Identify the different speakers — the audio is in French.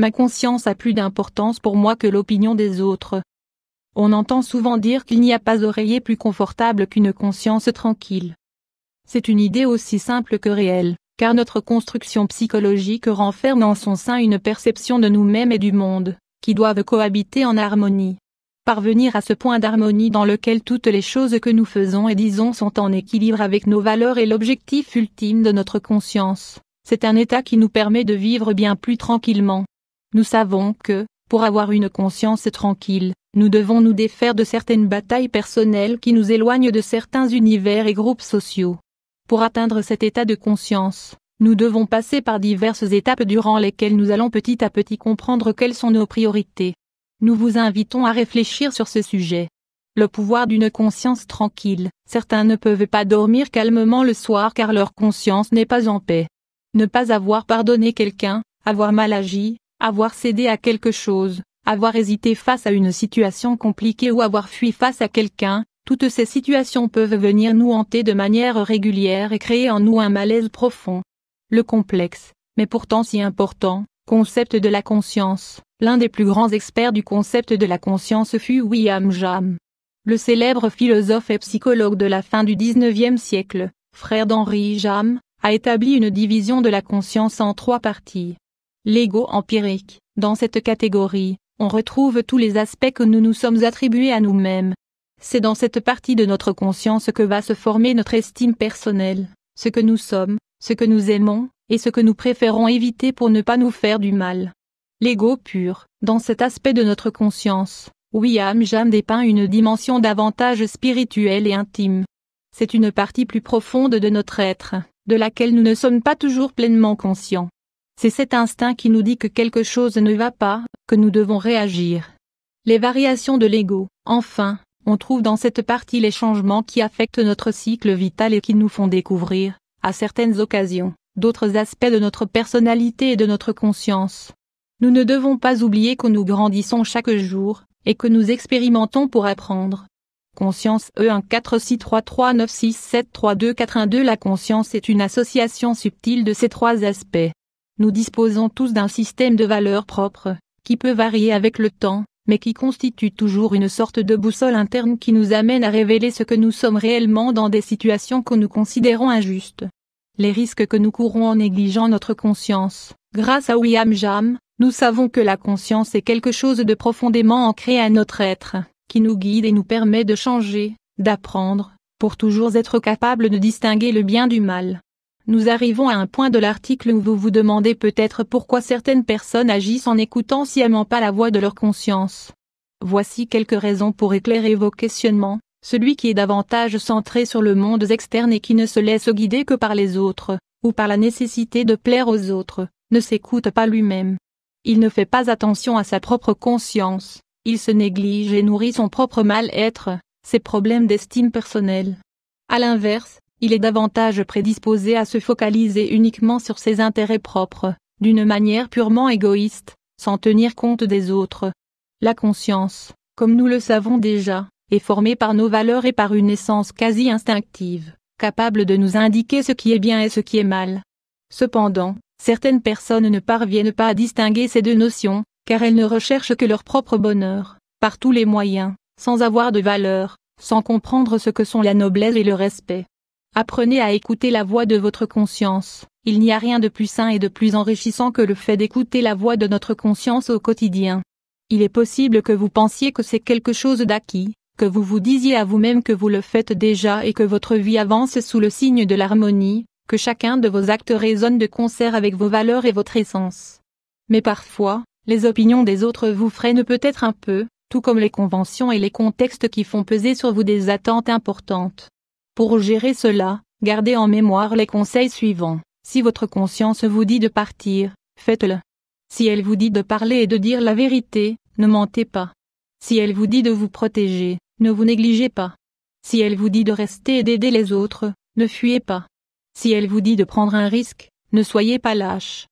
Speaker 1: Ma conscience a plus d'importance pour moi que l'opinion des autres. On entend souvent dire qu'il n'y a pas oreiller plus confortable qu'une conscience tranquille. C'est une idée aussi simple que réelle, car notre construction psychologique renferme en son sein une perception de nous-mêmes et du monde, qui doivent cohabiter en harmonie. Parvenir à ce point d'harmonie dans lequel toutes les choses que nous faisons et disons sont en équilibre avec nos valeurs et l'objectif ultime de notre conscience, c'est un état qui nous permet de vivre bien plus tranquillement. Nous savons que, pour avoir une conscience tranquille, nous devons nous défaire de certaines batailles personnelles qui nous éloignent de certains univers et groupes sociaux. Pour atteindre cet état de conscience, nous devons passer par diverses étapes durant lesquelles nous allons petit à petit comprendre quelles sont nos priorités. Nous vous invitons à réfléchir sur ce sujet. Le pouvoir d'une conscience tranquille, certains ne peuvent pas dormir calmement le soir car leur conscience n'est pas en paix. Ne pas avoir pardonné quelqu'un, avoir mal agi, avoir cédé à quelque chose, avoir hésité face à une situation compliquée ou avoir fui face à quelqu'un, toutes ces situations peuvent venir nous hanter de manière régulière et créer en nous un malaise profond. Le complexe, mais pourtant si important, concept de la conscience, l'un des plus grands experts du concept de la conscience fut William Jam. Le célèbre philosophe et psychologue de la fin du XIXe siècle, frère d'Henri Jam, a établi une division de la conscience en trois parties l'ego empirique. Dans cette catégorie, on retrouve tous les aspects que nous nous sommes attribués à nous-mêmes. C'est dans cette partie de notre conscience que va se former notre estime personnelle, ce que nous sommes, ce que nous aimons, et ce que nous préférons éviter pour ne pas nous faire du mal. L'ego pur, dans cet aspect de notre conscience, William Jam dépeint une dimension davantage spirituelle et intime. C'est une partie plus profonde de notre être, de laquelle nous ne sommes pas toujours pleinement conscients. C'est cet instinct qui nous dit que quelque chose ne va pas, que nous devons réagir. Les variations de l'ego, enfin, on trouve dans cette partie les changements qui affectent notre cycle vital et qui nous font découvrir, à certaines occasions, d'autres aspects de notre personnalité et de notre conscience. Nous ne devons pas oublier que nous grandissons chaque jour, et que nous expérimentons pour apprendre. Conscience E1 La conscience est une association subtile de ces trois aspects. Nous disposons tous d'un système de valeurs propres, qui peut varier avec le temps, mais qui constitue toujours une sorte de boussole interne qui nous amène à révéler ce que nous sommes réellement dans des situations que nous considérons injustes. Les risques que nous courons en négligeant notre conscience. Grâce à William Jam, nous savons que la conscience est quelque chose de profondément ancré à notre être, qui nous guide et nous permet de changer, d'apprendre, pour toujours être capable de distinguer le bien du mal nous arrivons à un point de l'article où vous vous demandez peut-être pourquoi certaines personnes agissent en n'écoutant sciemment pas la voix de leur conscience. Voici quelques raisons pour éclairer vos questionnements, celui qui est davantage centré sur le monde externe et qui ne se laisse guider que par les autres, ou par la nécessité de plaire aux autres, ne s'écoute pas lui-même. Il ne fait pas attention à sa propre conscience, il se néglige et nourrit son propre mal-être, ses problèmes d'estime personnelle. A l'inverse, il est davantage prédisposé à se focaliser uniquement sur ses intérêts propres, d'une manière purement égoïste, sans tenir compte des autres. La conscience, comme nous le savons déjà, est formée par nos valeurs et par une essence quasi instinctive, capable de nous indiquer ce qui est bien et ce qui est mal. Cependant, certaines personnes ne parviennent pas à distinguer ces deux notions, car elles ne recherchent que leur propre bonheur, par tous les moyens, sans avoir de valeur, sans comprendre ce que sont la noblesse et le respect. Apprenez à écouter la voix de votre conscience. Il n'y a rien de plus sain et de plus enrichissant que le fait d'écouter la voix de notre conscience au quotidien. Il est possible que vous pensiez que c'est quelque chose d'acquis, que vous vous disiez à vous-même que vous le faites déjà et que votre vie avance sous le signe de l'harmonie, que chacun de vos actes résonne de concert avec vos valeurs et votre essence. Mais parfois, les opinions des autres vous freinent peut-être un peu, tout comme les conventions et les contextes qui font peser sur vous des attentes importantes. Pour gérer cela, gardez en mémoire les conseils suivants. Si votre conscience vous dit de partir, faites-le. Si elle vous dit de parler et de dire la vérité, ne mentez pas. Si elle vous dit de vous protéger, ne vous négligez pas. Si elle vous dit de rester et d'aider les autres, ne fuyez pas. Si elle vous dit de prendre un risque, ne soyez pas lâche.